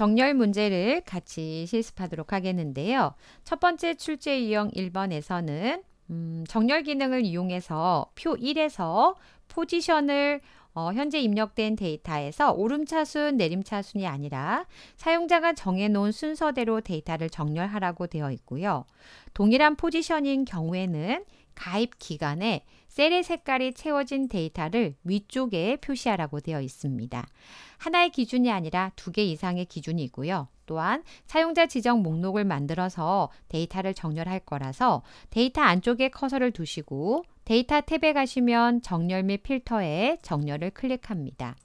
정렬 문제를 같이 실습하도록 하겠는데요. 첫 번째 출제 유형 1번에서는 음, 정렬 기능을 이용해서 표 1에서 포지션을 어, 현재 입력된 데이터에서 오름차순, 내림차순이 아니라 사용자가 정해놓은 순서대로 데이터를 정렬하라고 되어 있고요. 동일한 포지션인 경우에는 가입 기간에 셀의 색깔이 채워진 데이터를 위쪽에 표시하라고 되어 있습니다. 하나의 기준이 아니라 두 개 이상의 기준이고요. 또한 사용자 지정 목록을 만들어서 데이터를 정렬할 거라서 데이터 안쪽에 커서를 두시고 데이터 탭에 가시면 정렬 및 필터에 정렬을 클릭합니다.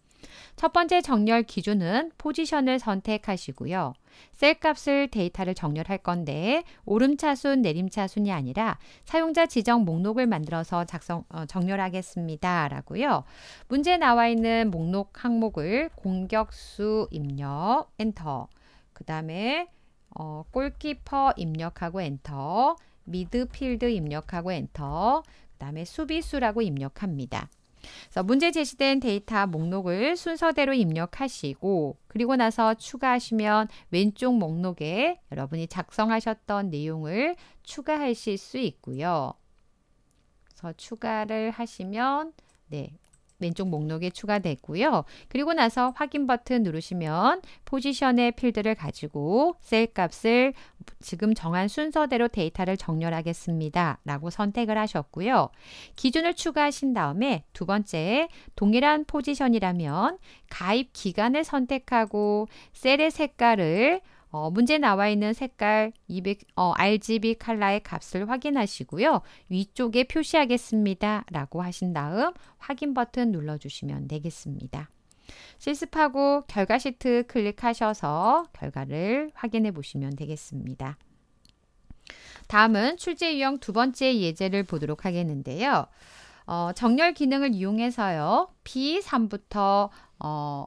첫 번째 정렬 기준은 포지션을 선택하시고요. 셀 값을 데이터를 정렬할 건데 오름차순, 내림차순이 아니라 사용자 지정 목록을 만들어서 작성, 어, 정렬하겠습니다. 라고요. 문제 나와 있는 목록 항목을 공격수 입력, 엔터. 그 다음에 어, 골키퍼 입력하고 엔터. 미드필드 입력하고 엔터, 그다음에 수비수라고 입력합니다. 그래서 문제 제시된 데이터 목록을 순서대로 입력하시고 그리고 나서 추가하시면 왼쪽 목록에 여러분이 작성하셨던 내용을 추가하실 수 있고요. 그래서 추가를 하시면 네, 왼쪽 목록에 추가되고요. 그리고 나서 확인 버튼 누르시면 포지션의 필드를 가지고 셀 값을 지금 정한 순서대로 데이터를 정렬하겠습니다. 라고 선택을 하셨고요. 기준을 추가하신 다음에 두 번째 동일한 포지션이라면 가입 기간을 선택하고 셀의 색깔을 어, 문제 나와 있는 색깔 200, 어, RGB 칼라의 값을 확인하시고요. 위쪽에 표시하겠습니다. 라고 하신 다음 확인 버튼 눌러주시면 되겠습니다. 실습하고 결과 시트 클릭하셔서 결과를 확인해 보시면 되겠습니다. 다음은 출제 유형 두 번째 예제를 보도록 하겠는데요. 어, 정렬 기능을 이용해서요. B3부터 어,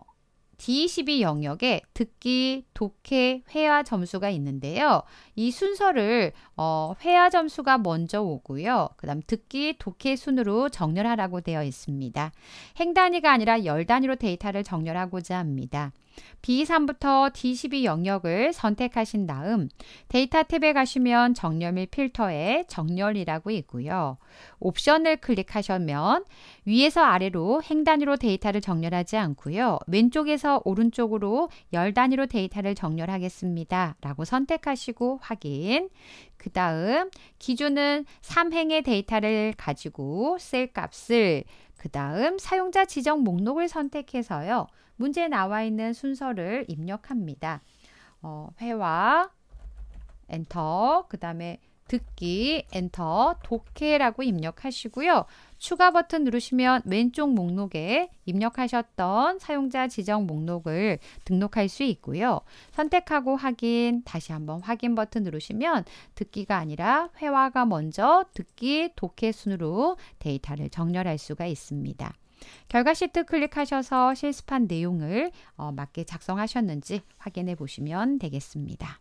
D12 영역에 듣기, 독해, 회화 점수가 있는데요. 이 순서를 어, 회화 점수가 먼저 오고요. 그 다음 듣기, 독해 순으로 정렬하라고 되어 있습니다. 행단위가 아니라 열단위로 데이터를 정렬하고자 합니다. B3부터 D12 영역을 선택하신 다음 데이터 탭에 가시면 정렬 및 필터에 정렬이라고 있고요. 옵션을 클릭하시면 위에서 아래로 행 단위로 데이터를 정렬하지 않고요. 왼쪽에서 오른쪽으로 열 단위로 데이터를 정렬하겠습니다. 라고 선택하시고 확인. 그 다음 기준은 3행의 데이터를 가지고 셀 값을 그 다음 사용자 지정 목록을 선택해서요. 문제에 나와 있는 순 순서를 입력합니다. 어, 회화 엔터 그 다음에 듣기 엔터 독해라고 입력하시고요. 추가 버튼 누르시면 왼쪽 목록에 입력하셨던 사용자 지정 목록을 등록할 수 있고요. 선택하고 확인, 다시 한번 확인 버튼 누르시면 듣기가 아니라 회화가 먼저 듣기, 독해 순으로 데이터를 정렬할 수가 있습니다. 결과 시트 클릭하셔서 실습한 내용을 어, 맞게 작성하셨는지 확인해 보시면 되겠습니다.